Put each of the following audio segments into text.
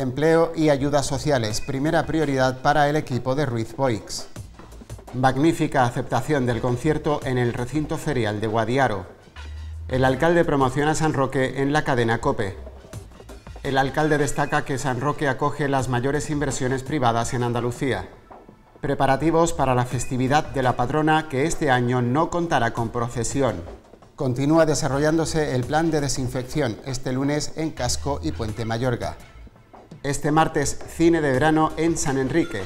empleo y ayudas sociales, primera prioridad para el equipo de Ruiz Boix. Magnífica aceptación del concierto en el recinto ferial de Guadiaro. El alcalde promociona San Roque en la cadena COPE. El alcalde destaca que San Roque acoge las mayores inversiones privadas en Andalucía. Preparativos para la festividad de la patrona que este año no contará con procesión. Continúa desarrollándose el plan de desinfección este lunes en Casco y Puente Mayorga. Este martes, cine de verano en San Enrique.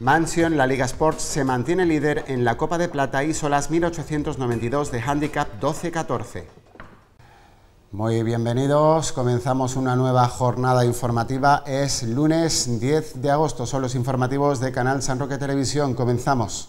Mansion, la Liga Sports, se mantiene líder en la Copa de Plata y Solas 1892 de Handicap 12-14. Muy bienvenidos, comenzamos una nueva jornada informativa. Es lunes 10 de agosto, son los informativos de Canal San Roque Televisión. Comenzamos.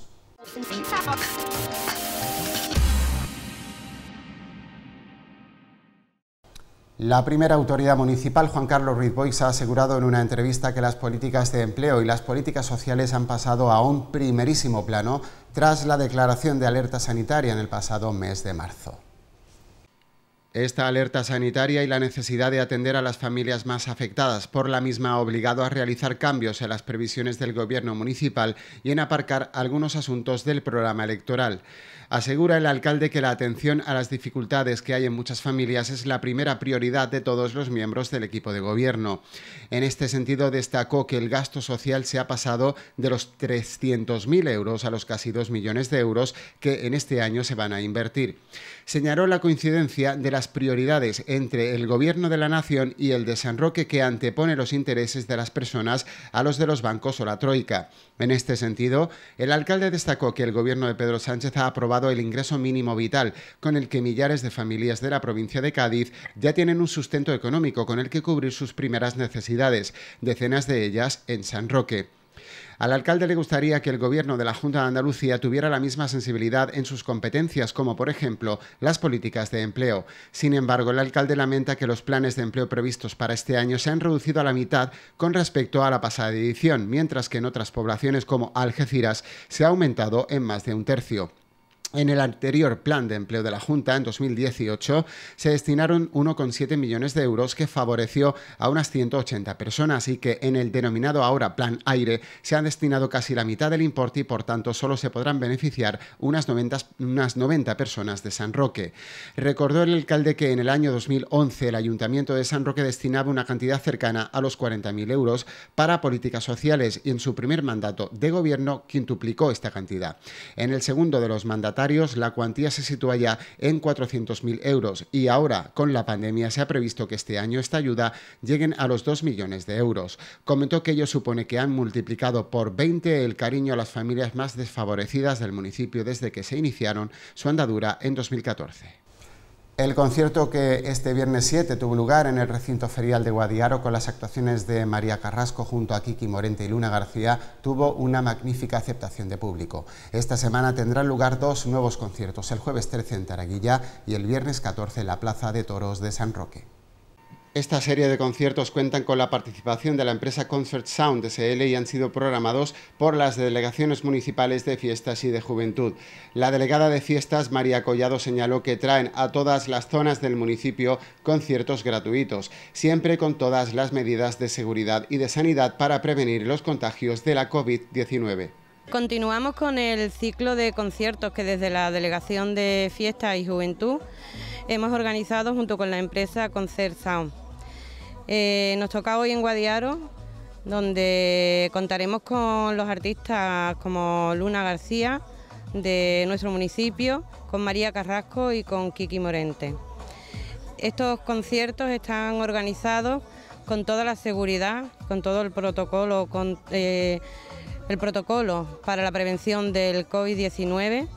La primera autoridad municipal, Juan Carlos Ruiz Boix, ha asegurado en una entrevista que las políticas de empleo y las políticas sociales han pasado a un primerísimo plano tras la declaración de alerta sanitaria en el pasado mes de marzo. Esta alerta sanitaria y la necesidad de atender a las familias más afectadas por la misma ha obligado a realizar cambios en las previsiones del Gobierno municipal y en aparcar algunos asuntos del programa electoral. Asegura el alcalde que la atención a las dificultades que hay en muchas familias es la primera prioridad de todos los miembros del equipo de gobierno. En este sentido, destacó que el gasto social se ha pasado de los 300.000 euros a los casi 2 millones de euros que en este año se van a invertir. Señaló la coincidencia de las prioridades entre el gobierno de la nación y el de San Roque que antepone los intereses de las personas a los de los bancos o la troika. En este sentido, el alcalde destacó que el gobierno de Pedro Sánchez ha aprobado el ingreso mínimo vital, con el que millares de familias de la provincia de Cádiz ya tienen un sustento económico con el que cubrir sus primeras necesidades, decenas de ellas en San Roque. Al alcalde le gustaría que el gobierno de la Junta de Andalucía tuviera la misma sensibilidad en sus competencias, como por ejemplo las políticas de empleo. Sin embargo, el alcalde lamenta que los planes de empleo previstos para este año se han reducido a la mitad con respecto a la pasada edición, mientras que en otras poblaciones como Algeciras se ha aumentado en más de un tercio. En el anterior plan de empleo de la Junta, en 2018, se destinaron 1,7 millones de euros que favoreció a unas 180 personas y que en el denominado ahora Plan Aire se han destinado casi la mitad del importe y por tanto solo se podrán beneficiar unas 90, unas 90 personas de San Roque. Recordó el alcalde que en el año 2011 el Ayuntamiento de San Roque destinaba una cantidad cercana a los 40.000 euros para políticas sociales y en su primer mandato de gobierno quintuplicó esta cantidad. En el segundo de los mandatos la cuantía se sitúa ya en 400.000 euros y ahora, con la pandemia, se ha previsto que este año esta ayuda llegue a los 2 millones de euros. Comentó que ello supone que han multiplicado por 20 el cariño a las familias más desfavorecidas del municipio desde que se iniciaron su andadura en 2014. El concierto que este viernes 7 tuvo lugar en el recinto ferial de Guadiaro con las actuaciones de María Carrasco junto a Kiki Morente y Luna García tuvo una magnífica aceptación de público. Esta semana tendrán lugar dos nuevos conciertos, el jueves 13 en Taraguilla y el viernes 14 en la Plaza de Toros de San Roque. Esta serie de conciertos cuentan con la participación de la empresa Concert Sound SL y han sido programados por las delegaciones municipales de fiestas y de juventud. La delegada de fiestas, María Collado, señaló que traen a todas las zonas del municipio conciertos gratuitos, siempre con todas las medidas de seguridad y de sanidad para prevenir los contagios de la COVID-19. Continuamos con el ciclo de conciertos que desde la Delegación de Fiestas y Juventud hemos organizado junto con la empresa Concert Sound. Eh, nos toca hoy en Guadiaro, donde contaremos con los artistas como Luna García de nuestro municipio, con María Carrasco y con Kiki Morente. Estos conciertos están organizados con toda la seguridad, con todo el protocolo, eh, el protocolo para la prevención del COVID-19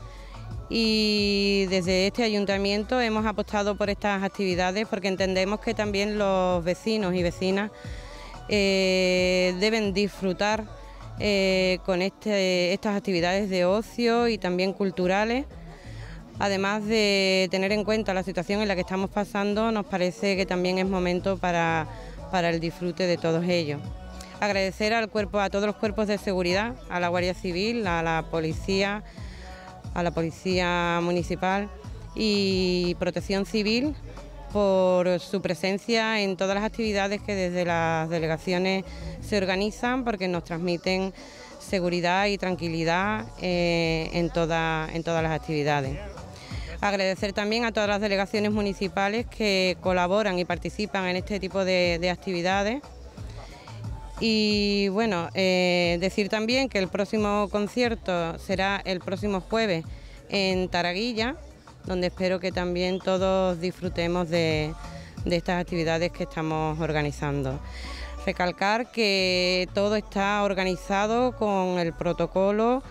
y desde este ayuntamiento hemos apostado por estas actividades porque entendemos que también los vecinos y vecinas eh, deben disfrutar eh, con este, estas actividades de ocio y también culturales. Además de tener en cuenta la situación en la que estamos pasando, nos parece que también es momento para, para el disfrute de todos ellos. Agradecer al cuerpo, a todos los cuerpos de seguridad, a la Guardia Civil, a la policía, a la Policía Municipal y Protección Civil por su presencia en todas las actividades que desde las delegaciones se organizan porque nos transmiten seguridad y tranquilidad eh, en, en todas las actividades. Agradecer también a todas las delegaciones municipales que colaboran y participan en este tipo de actividades y bueno, eh, decir también que el próximo concierto será el próximo jueves en Taraguilla, donde espero que también todos disfrutemos de, estas actividades que estamos organizando. Recalcar que todo está organizado con el protocolo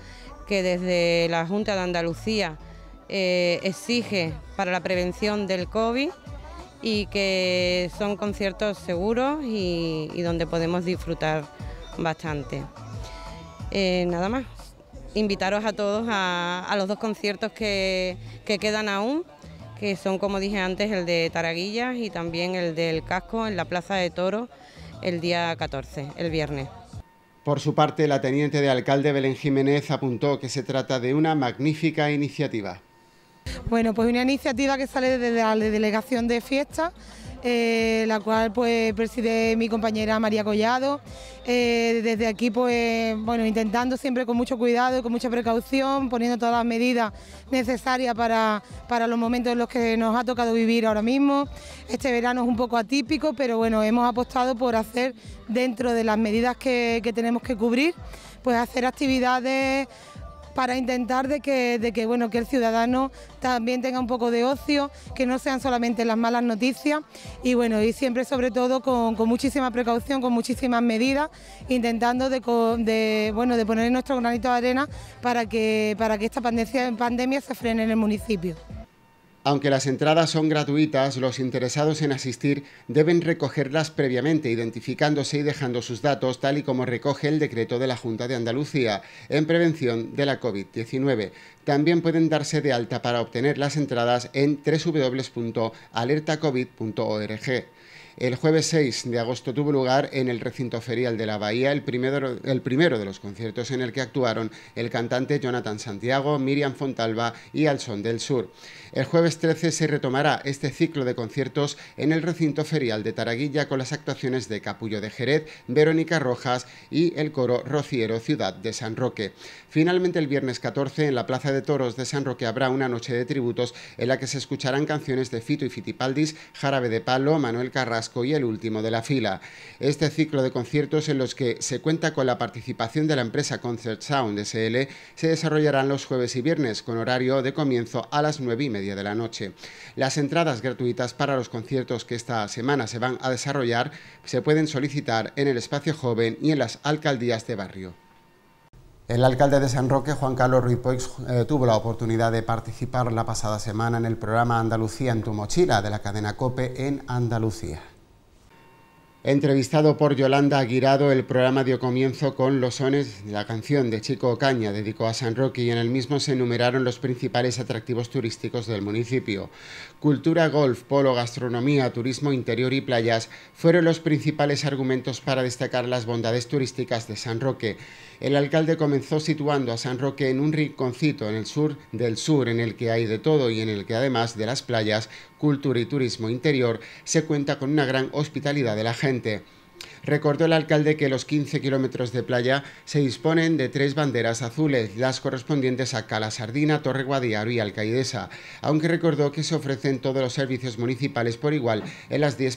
que desde la Junta de Andalucía eh, exige para la prevención del COVID y que son conciertos seguros y, donde podemos disfrutar bastante. Eh, nada más, invitaros a todos a, los dos conciertos que, que, quedan aún, que son como dije antes el de Taraguillas y también el del Casco en la Plaza de Toro el día 14, el viernes. Por su parte, la teniente de alcalde Belén Jiménez apuntó que se trata de una magnífica iniciativa. Bueno, pues una iniciativa que sale desde la Delegación de Fiestas, eh, la cual pues preside mi compañera María Collado. Eh, desde aquí, pues bueno, intentando siempre con mucho cuidado y con mucha precaución, poniendo todas las medidas necesarias para, los momentos en los que nos ha tocado vivir ahora mismo. Este verano es un poco atípico, pero bueno, hemos apostado por hacer dentro de las medidas que, que tenemos que cubrir, pues hacer actividades para intentar de que, bueno, que el ciudadano también tenga un poco de ocio, que no sean solamente las malas noticias y bueno, y siempre sobre todo con, muchísima precaución, con muchísimas medidas, intentando de, poner nuestro granito de arena para que, para que esta pandemia, pandemia se frene en el municipio. Aunque las entradas son gratuitas, los interesados en asistir deben recogerlas previamente, identificándose y dejando sus datos, tal y como recoge el decreto de la Junta de Andalucía en prevención de la COVID-19. También pueden darse de alta para obtener las entradas en www.alertacovid.org. El jueves 6 de agosto tuvo lugar en el recinto ferial de la Bahía el primero, el primero de los conciertos en el que actuaron el cantante Jonathan Santiago, Miriam Fontalba y Alson del Sur. El jueves 13 se retomará este ciclo de conciertos en el recinto ferial de Taraguilla con las actuaciones de Capullo de Jerez, Verónica Rojas y el coro Rociero Ciudad de San Roque. Finalmente el viernes 14 en la Plaza de Toros de San Roque habrá una noche de tributos en la que se escucharán canciones de Fito y Fitipaldis, Jarabe de Palo, Manuel Carras y el último de la fila. Este ciclo de conciertos en los que se cuenta con la participación de la empresa Concert Sound SL se desarrollarán los jueves y viernes con horario de comienzo a las nueve y media de la noche. Las entradas gratuitas para los conciertos que esta semana se van a desarrollar se pueden solicitar en el espacio joven y en las alcaldías de barrio. El alcalde de San Roque, Juan Carlos Ruiz Poix, eh, tuvo la oportunidad de participar la pasada semana en el programa Andalucía en tu mochila de la cadena COPE en Andalucía. Entrevistado por Yolanda Aguirado, el programa dio comienzo con los sones de la canción de Chico Ocaña, dedicó a San Roque, y en el mismo se enumeraron los principales atractivos turísticos del municipio. Cultura, golf, polo, gastronomía, turismo interior y playas fueron los principales argumentos para destacar las bondades turísticas de San Roque. El alcalde comenzó situando a San Roque en un rinconcito en el sur del sur, en el que hay de todo y en el que además de las playas Cultura y Turismo Interior se cuenta con una gran hospitalidad de la gente recordó el alcalde que los 15 kilómetros de playa se disponen de tres banderas azules, las correspondientes a Cala Sardina, Torre Guadiaro y Alcaidesa, aunque recordó que se ofrecen todos los servicios municipales por igual en las 10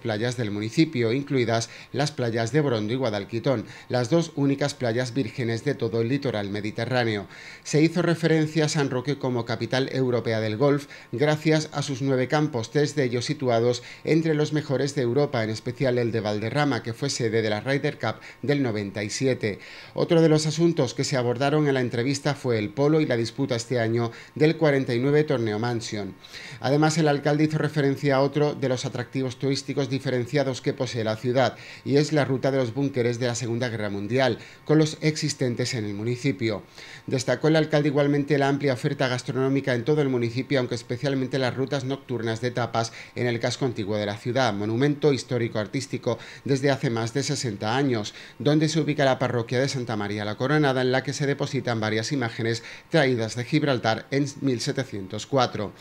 playas del municipio, incluidas las playas de Brondo y Guadalquitón, las dos únicas playas vírgenes de todo el litoral mediterráneo. Se hizo referencia a San Roque como capital europea del golf gracias a sus nueve campos, tres de ellos situados entre los mejores de Europa, en especial el de Valderrama que fue sede de la Ryder Cup del 97. Otro de los asuntos que se abordaron en la entrevista fue el polo y la disputa este año del 49 Torneo Mansion. Además, el alcalde hizo referencia a otro de los atractivos turísticos diferenciados que posee la ciudad, y es la ruta de los búnkeres de la Segunda Guerra Mundial, con los existentes en el municipio. Destacó el alcalde igualmente la amplia oferta gastronómica en todo el municipio, aunque especialmente las rutas nocturnas de tapas en el casco antiguo de la ciudad, monumento histórico-artístico desde hace más de 60 años, donde se ubica la parroquia de Santa María la Coronada, en la que se depositan varias imágenes traídas de Gibraltar en 1704.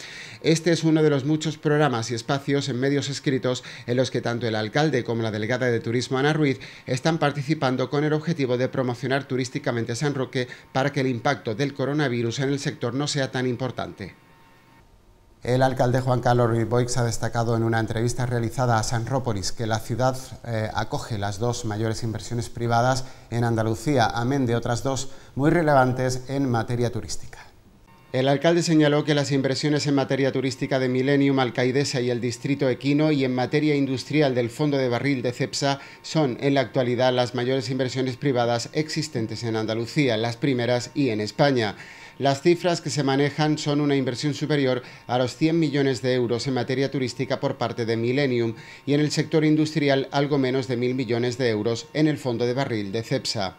Este es uno de los muchos programas y espacios en medios escritos en los que tanto el alcalde como la delegada de turismo Ana Ruiz están participando con el objetivo de promocionar turísticamente San Roque para que el impacto del coronavirus en el sector no sea tan importante. El alcalde Juan Carlos Ruiz ha destacado en una entrevista realizada a Sanrópolis que la ciudad eh, acoge las dos mayores inversiones privadas en Andalucía, amén de otras dos muy relevantes en materia turística. El alcalde señaló que las inversiones en materia turística de Millennium Alcaidesa y el Distrito Equino y en materia industrial del Fondo de Barril de CEPSA son en la actualidad las mayores inversiones privadas existentes en Andalucía, las primeras y en España. Las cifras que se manejan son una inversión superior a los 100 millones de euros en materia turística por parte de Millennium y en el sector industrial algo menos de 1.000 millones de euros en el fondo de barril de CEPSA.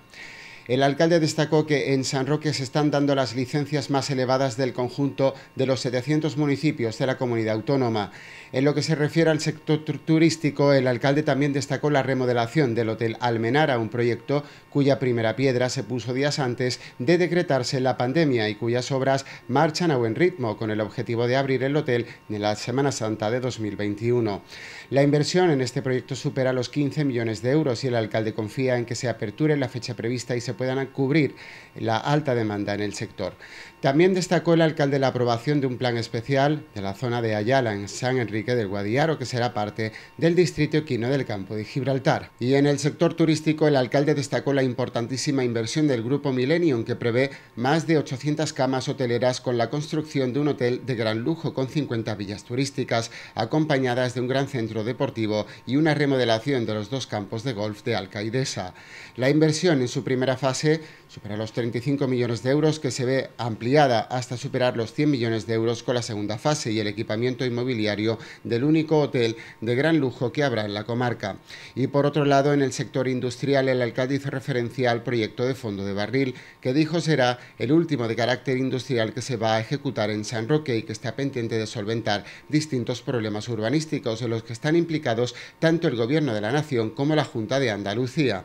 El alcalde destacó que en San Roque se están dando las licencias más elevadas del conjunto de los 700 municipios de la comunidad autónoma. En lo que se refiere al sector turístico, el alcalde también destacó la remodelación del Hotel Almenara, un proyecto cuya primera piedra se puso días antes de decretarse la pandemia y cuyas obras marchan a buen ritmo con el objetivo de abrir el hotel en la Semana Santa de 2021. La inversión en este proyecto supera los 15 millones de euros y el alcalde confía en que se aperture la fecha prevista y se puedan cubrir la alta demanda en el sector. También destacó el alcalde la aprobación de un plan especial de la zona de Ayala en San Enrique del Guadiaro, que será parte del distrito equino del campo de Gibraltar. Y en el sector turístico, el alcalde destacó la importantísima inversión del grupo Millennium, que prevé más de 800 camas hoteleras con la construcción de un hotel de gran lujo con 50 villas turísticas, acompañadas de un gran centro deportivo y una remodelación de los dos campos de golf de Alcaidesa. La inversión en su primera fase supera los 35 millones de euros que se ve ampliada hasta superar los 100 millones de euros con la segunda fase y el equipamiento inmobiliario del único hotel de gran lujo que habrá en la comarca. Y por otro lado, en el sector industrial, el alcalde hizo referencia al proyecto de fondo de barril que dijo será el último de carácter industrial que se va a ejecutar en San Roque y que está pendiente de solventar distintos problemas urbanísticos en los que están implicados tanto el Gobierno de la Nación como la Junta de Andalucía.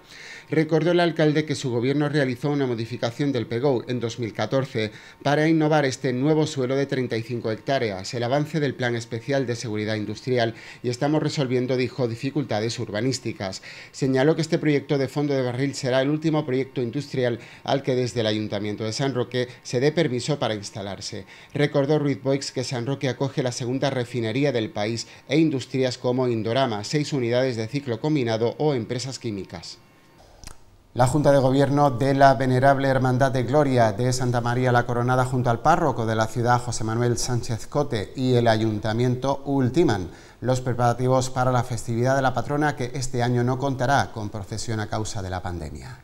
Recordó el alcalde que su gobierno realizó una modificación del PEGO en 2014 para innovar este nuevo suelo de 35 hectáreas, el avance del Plan Especial de Seguridad Industrial y estamos resolviendo, dijo, dificultades urbanísticas. Señaló que este proyecto de fondo de barril será el último proyecto industrial al que desde el Ayuntamiento de San Roque se dé permiso para instalarse. Recordó Ruiz Boix que San Roque acoge la segunda refinería del país e industrias como Indorama, seis unidades de ciclo combinado o empresas químicas. La Junta de Gobierno de la Venerable Hermandad de Gloria de Santa María la Coronada junto al párroco de la ciudad José Manuel Sánchez Cote y el Ayuntamiento ultiman los preparativos para la festividad de la patrona que este año no contará con procesión a causa de la pandemia.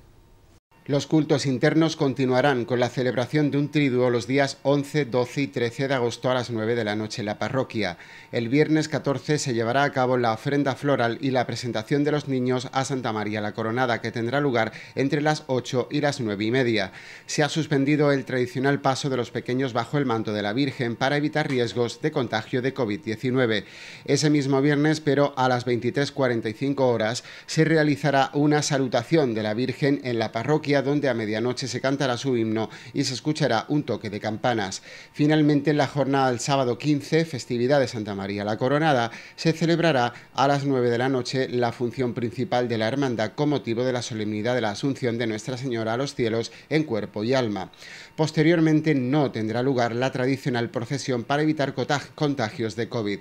Los cultos internos continuarán con la celebración de un triduo los días 11, 12 y 13 de agosto a las 9 de la noche en la parroquia. El viernes 14 se llevará a cabo la ofrenda floral y la presentación de los niños a Santa María la Coronada, que tendrá lugar entre las 8 y las 9 y media. Se ha suspendido el tradicional paso de los pequeños bajo el manto de la Virgen para evitar riesgos de contagio de COVID-19. Ese mismo viernes, pero a las 23.45 horas, se realizará una salutación de la Virgen en la parroquia donde a medianoche se cantará su himno y se escuchará un toque de campanas. Finalmente, en la jornada del sábado 15, festividad de Santa María la Coronada, se celebrará a las 9 de la noche la función principal de la hermandad con motivo de la solemnidad de la Asunción de Nuestra Señora a los cielos en cuerpo y alma. Posteriormente no tendrá lugar la tradicional procesión para evitar contagios de COVID.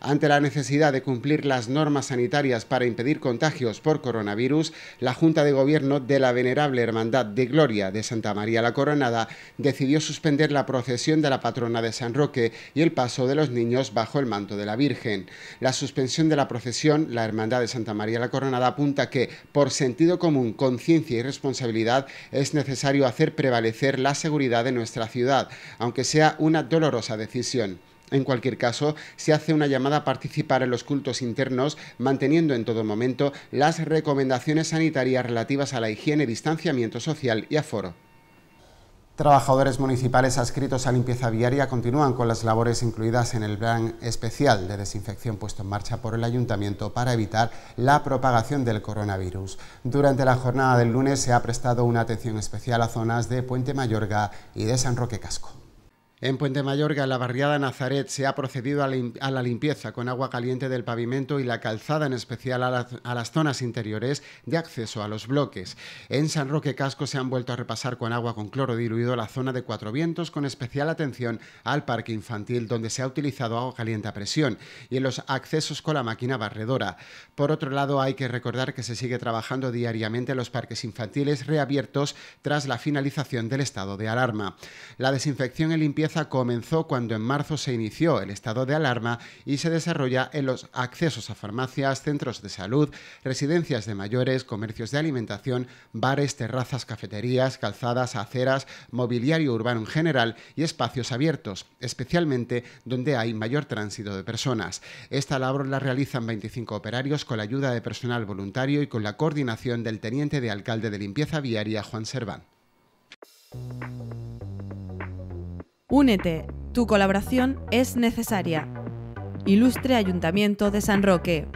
Ante la necesidad de cumplir las normas sanitarias para impedir contagios por coronavirus, la Junta de Gobierno de la Venerable Hermandad de Gloria de Santa María la Coronada decidió suspender la procesión de la patrona de San Roque y el paso de los niños bajo el manto de la Virgen. La suspensión de la procesión, la Hermandad de Santa María la Coronada apunta que, por sentido común, conciencia y responsabilidad, es necesario hacer prevalecer la seguridad de nuestra ciudad, aunque sea una dolorosa decisión. En cualquier caso, se hace una llamada a participar en los cultos internos, manteniendo en todo momento las recomendaciones sanitarias relativas a la higiene, distanciamiento social y aforo. Trabajadores municipales adscritos a limpieza viaria continúan con las labores incluidas en el plan especial de desinfección puesto en marcha por el Ayuntamiento para evitar la propagación del coronavirus. Durante la jornada del lunes se ha prestado una atención especial a zonas de Puente Mayorga y de San Roque Casco. En Puente Mayorga, en la barriada Nazaret, se ha procedido a, la limpieza con agua caliente del pavimento y la calzada, en especial a, las zonas interiores de acceso a los bloques. En San Roque Casco se han vuelto a repasar con agua con cloro diluido la zona de Cuatro Vientos, con especial atención al parque infantil, donde se ha utilizado agua caliente a presión, y en los accesos con la máquina barredora. Por otro lado, hay que recordar que se sigue trabajando diariamente en los parques infantiles reabiertos tras la finalización del estado de alarma. La desinfección y limpieza comenzó cuando en marzo se inició el estado de alarma y se desarrolla en los accesos a farmacias, centros de salud, residencias de mayores, comercios de alimentación, bares, terrazas, cafeterías, calzadas, aceras, mobiliario urbano en general y espacios abiertos, especialmente donde hay mayor tránsito de personas. Esta labor la realizan 25 operarios con la ayuda de personal voluntario y con la coordinación del teniente de alcalde de limpieza viaria Juan Serván. Únete, tu colaboración es necesaria. Ilustre Ayuntamiento de San Roque.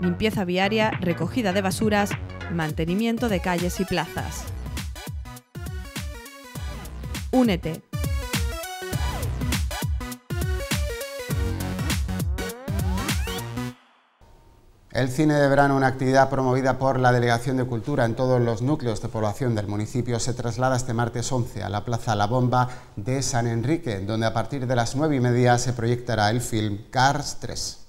Limpieza viaria, recogida de basuras, mantenimiento de calles y plazas. Únete, El cine de verano, una actividad promovida por la Delegación de Cultura en todos los núcleos de población del municipio, se traslada este martes 11 a la Plaza La Bomba de San Enrique, donde a partir de las 9 y media se proyectará el film Cars 3.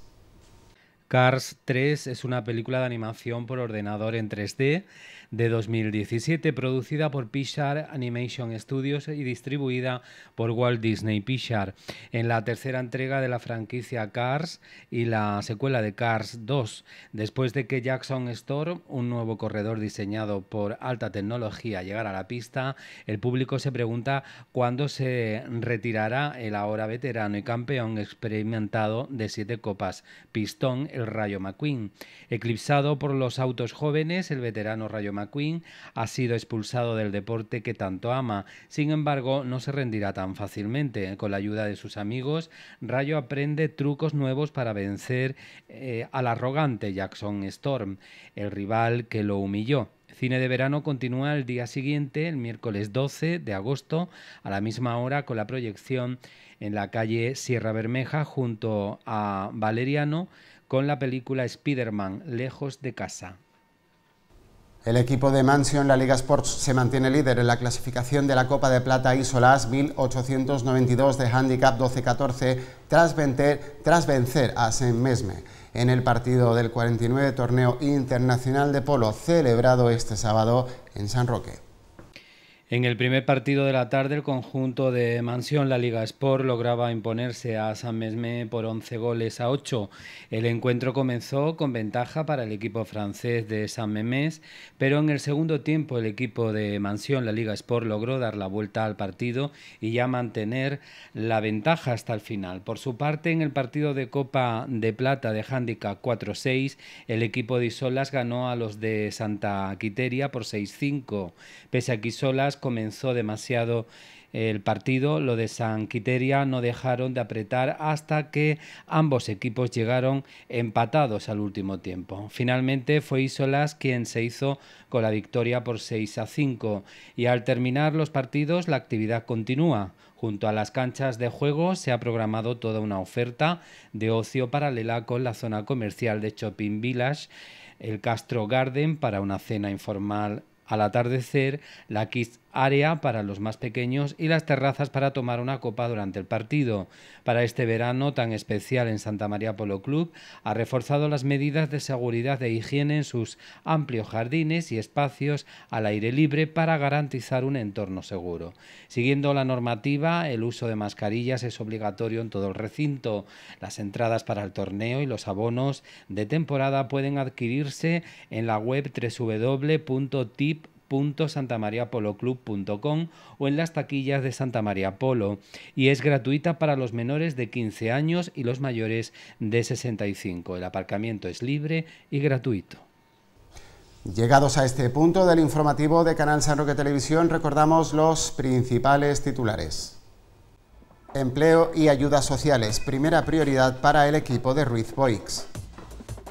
Cars 3 es una película de animación por ordenador en 3D de 2017, producida por Pixar Animation Studios y distribuida por Walt Disney Pixar. En la tercera entrega de la franquicia Cars y la secuela de Cars 2, después de que Jackson Store, un nuevo corredor diseñado por alta tecnología, llegara a la pista, el público se pregunta cuándo se retirará el ahora veterano y campeón experimentado de siete copas, Pistón, el Rayo McQueen. Eclipsado por los autos jóvenes, el veterano Rayo McQueen McQueen ha sido expulsado del deporte que tanto ama. Sin embargo, no se rendirá tan fácilmente. Con la ayuda de sus amigos, Rayo aprende trucos nuevos para vencer eh, al arrogante Jackson Storm, el rival que lo humilló. Cine de verano continúa el día siguiente, el miércoles 12 de agosto, a la misma hora, con la proyección en la calle Sierra Bermeja junto a Valeriano con la película Spider-Man, Lejos de casa. El equipo de Mansion, la Liga Sports, se mantiene líder en la clasificación de la Copa de Plata Isolas 1892 de Handicap 12-14 tras vencer, tras vencer a Saint-Mesme en el partido del 49 Torneo Internacional de Polo celebrado este sábado en San Roque. En el primer partido de la tarde, el conjunto de Mansión, la Liga Sport, lograba imponerse a San Mesmé por 11 goles a 8. El encuentro comenzó con ventaja para el equipo francés de San Memés, pero en el segundo tiempo el equipo de Mansión, la Liga Sport, logró dar la vuelta al partido y ya mantener la ventaja hasta el final. Por su parte, en el partido de Copa de Plata de Handicap 4-6, el equipo de Isolas ganó a los de Santa Quiteria por 6-5. Pese a que Isolas comenzó demasiado el partido. Lo de San Quiteria no dejaron de apretar hasta que ambos equipos llegaron empatados al último tiempo. Finalmente fue Isolas quien se hizo con la victoria por 6 a 5 y al terminar los partidos la actividad continúa. Junto a las canchas de juego se ha programado toda una oferta de ocio paralela con la zona comercial de Shopping Village, el Castro Garden para una cena informal al atardecer, la Kids Area para los más pequeños y las terrazas para tomar una copa durante el partido. Para este verano tan especial en Santa María Polo Club, ha reforzado las medidas de seguridad e higiene en sus amplios jardines y espacios al aire libre para garantizar un entorno seguro. Siguiendo la normativa, el uso de mascarillas es obligatorio en todo el recinto. Las entradas para el torneo y los abonos de temporada pueden adquirirse en la web www.tip www.santamariapoloclub.com o en las taquillas de Santa María Polo y es gratuita para los menores de 15 años y los mayores de 65. El aparcamiento es libre y gratuito. Llegados a este punto del informativo de Canal San Roque Televisión, recordamos los principales titulares. Empleo y ayudas sociales, primera prioridad para el equipo de Ruiz Boix.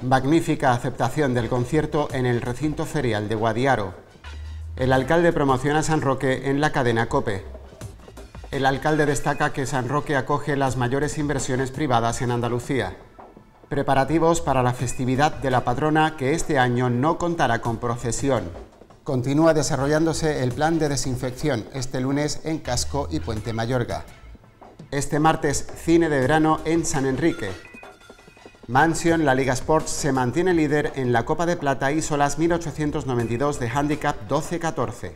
Magnífica aceptación del concierto en el recinto ferial de Guadiaro. El alcalde promociona San Roque en la cadena COPE. El alcalde destaca que San Roque acoge las mayores inversiones privadas en Andalucía. Preparativos para la festividad de la patrona que este año no contará con procesión. Continúa desarrollándose el plan de desinfección este lunes en Casco y Puente Mayorga. Este martes, cine de verano en San Enrique. Mansion, la Liga Sports, se mantiene líder en la Copa de Plata y 1892 de Handicap 12-14.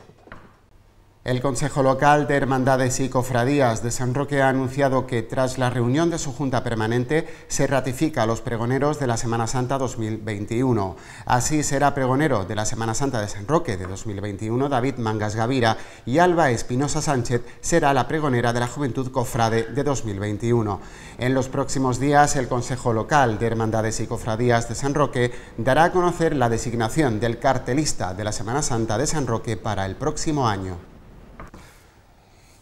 El Consejo Local de Hermandades y Cofradías de San Roque ha anunciado que tras la reunión de su Junta Permanente se ratifica a los pregoneros de la Semana Santa 2021. Así será pregonero de la Semana Santa de San Roque de 2021 David Mangas Gavira y Alba Espinosa Sánchez será la pregonera de la Juventud Cofrade de 2021. En los próximos días el Consejo Local de Hermandades y Cofradías de San Roque dará a conocer la designación del cartelista de la Semana Santa de San Roque para el próximo año.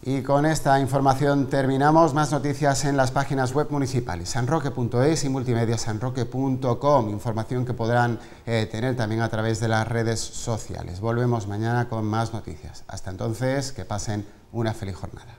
Y con esta información terminamos. Más noticias en las páginas web municipales sanroque.es y multimediasanroque.com. Información que podrán eh, tener también a través de las redes sociales. Volvemos mañana con más noticias. Hasta entonces, que pasen una feliz jornada.